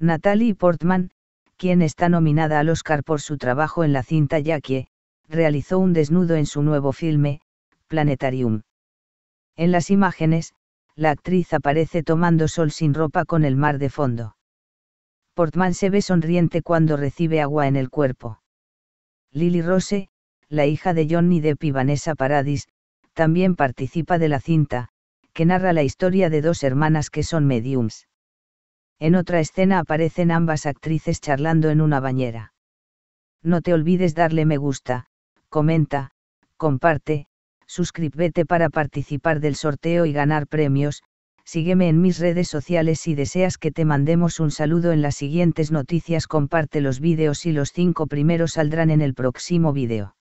Natalie Portman, quien está nominada al Oscar por su trabajo en la cinta Jackie, realizó un desnudo en su nuevo filme, Planetarium. En las imágenes, la actriz aparece tomando sol sin ropa con el mar de fondo. Portman se ve sonriente cuando recibe agua en el cuerpo. Lily Rose, la hija de Johnny Depp y Vanessa Paradis, también participa de la cinta, que narra la historia de dos hermanas que son mediums. En otra escena aparecen ambas actrices charlando en una bañera. No te olvides darle me gusta, comenta, comparte, suscríbete para participar del sorteo y ganar premios, sígueme en mis redes sociales si deseas que te mandemos un saludo en las siguientes noticias comparte los vídeos y los cinco primeros saldrán en el próximo vídeo.